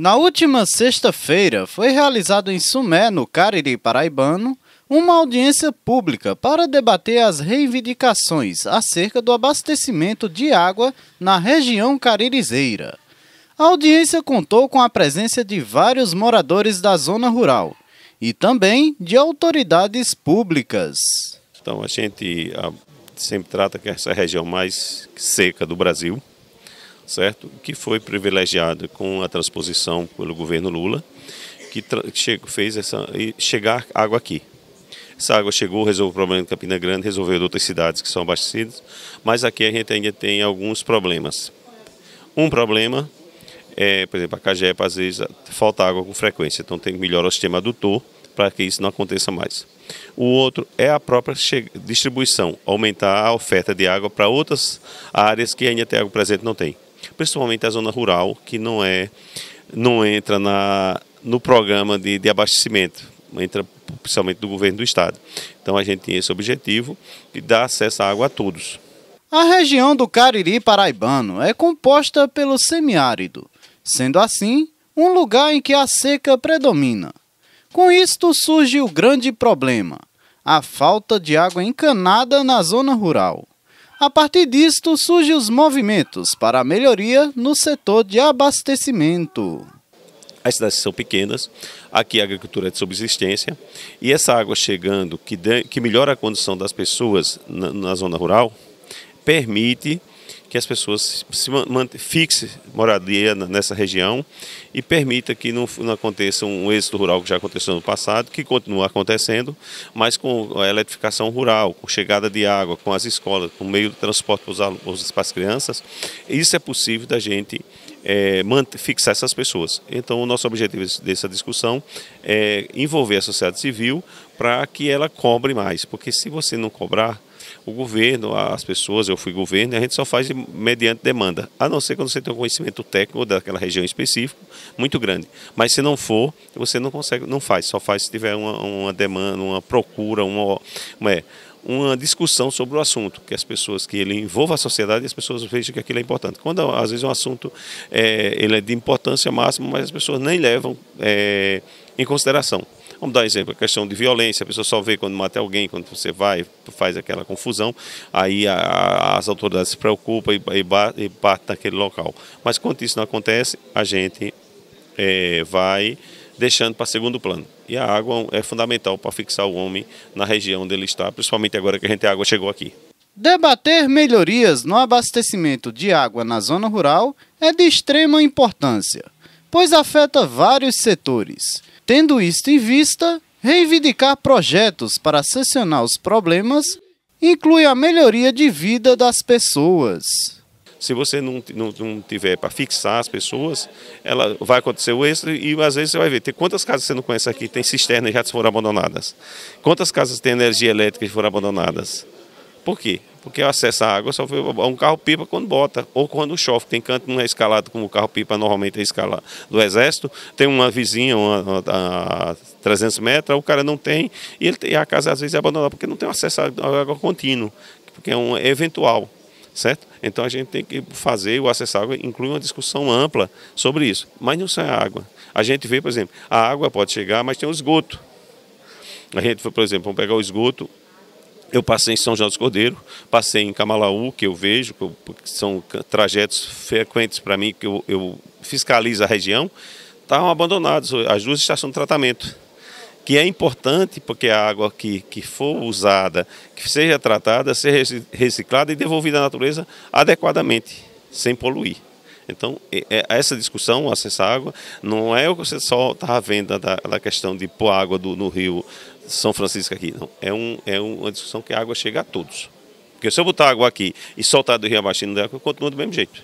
Na última sexta-feira, foi realizado em Sumé, no Cariri Paraibano, uma audiência pública para debater as reivindicações acerca do abastecimento de água na região caririzeira. A audiência contou com a presença de vários moradores da zona rural e também de autoridades públicas. Então, a gente ah, sempre trata que essa é região mais seca do Brasil, certo? Que foi privilegiado com a transposição pelo governo Lula, que fez essa chegar água aqui. Essa água chegou, resolveu o problema de Campina Grande, resolveu de outras cidades que são abastecidas, mas aqui a gente ainda tem alguns problemas. Um problema é, por exemplo, a CAGEP às vezes falta água com frequência, então tem que melhorar o sistema adutor para que isso não aconteça mais. O outro é a própria distribuição, aumentar a oferta de água para outras áreas que ainda tem água presente não tem principalmente a zona rural, que não é não entra na, no programa de, de abastecimento, entra principalmente do governo do estado. Então a gente tem esse objetivo de dar acesso à água a todos. A região do Cariri paraibano é composta pelo semiárido, sendo assim um lugar em que a seca predomina. Com isto surge o grande problema, a falta de água encanada na zona rural. A partir disto surgem os movimentos para a melhoria no setor de abastecimento. As cidades são pequenas, aqui a agricultura é de subsistência, e essa água chegando, que, de, que melhora a condição das pessoas na, na zona rural, permite que as pessoas se fixe moradia nessa região e permita que não, não, aconteça um êxito rural que já aconteceu no passado, que continua acontecendo, mas com a eletrificação rural, com chegada de água, com as escolas, com meio de transporte para, os, para as crianças, isso é possível da gente é, fixar essas pessoas. Então, o nosso objetivo dessa discussão é envolver a sociedade civil para que ela cobre mais, porque se você não cobrar, o governo, as pessoas, eu fui governo, a gente só faz mediante demanda, a não ser quando você tem um conhecimento técnico daquela região específica muito grande. Mas se não for, você não consegue, não faz, só faz se tiver uma, uma demanda, uma procura, uma, uma, uma discussão sobre o assunto, que as pessoas, que ele envolva a sociedade e as pessoas vejam que aquilo é importante. Quando às vezes um assunto é, ele é de importância máxima, mas as pessoas nem levam é, em consideração. Vamos dar um exemplo, a questão de violência, a pessoa só vê quando mata alguém, quando você vai, faz aquela confusão, aí a, a, as autoridades se preocupam e, e, e naquele local. Mas quando isso não acontece, a gente é, vai deixando para segundo plano. E a água é fundamental para fixar o homem na região onde ele está, principalmente agora que a gente a água chegou aqui. Debater melhorias no abastecimento de água na zona rural é de extrema importância, pois afeta vários setores Tendo isto em vista, reivindicar projetos para solucionar os problemas inclui a melhoria de vida das pessoas. Se você não, não, não tiver para fixar as pessoas, ela vai acontecer o êxito e às vezes você vai ver. Tem quantas casas você não conhece aqui, tem cisternas já foram abandonadas? Quantas casas têm energia elétrica que foram abandonadas? Por quê? porque o acesso à água só foi um carro-pipa quando bota, ou quando chove. Tem canto que não é escalado como o carro-pipa normalmente é escalado do Exército, tem uma vizinha uma, uma, a 300 metros, o cara não tem, e, ele, tem a casa às vezes é abandonada, porque não tem acesso à água contínua, porque é um é eventual certo? Então a gente tem que fazer o acesso à água, inclui uma discussão ampla sobre isso. Mas não sai a água. A gente vê, por exemplo, a água pode chegar, mas tem o esgoto. A gente, por exemplo, vamos pegar o esgoto eu passei em São João dos Cordeiros, passei em Camalaú, que eu vejo, que, eu, que são trajetos frequentes para mim, que eu, eu, fiscalizo a região, estavam abandonados as duas estações de tratamento. Que é importante porque a água que, que for usada, que seja tratada, seja reciclada e devolvida à natureza adequadamente, sem poluir. Então, é, essa discussão, o acesso à água, não é o que você só está à venda da, da, questão de pôr água do, no rio São Francisco aqui, não. É, um, é uma discussão que a água chega a todos. Porque se eu botar água aqui e soltar do rio abaixo e não der água, continua do mesmo jeito.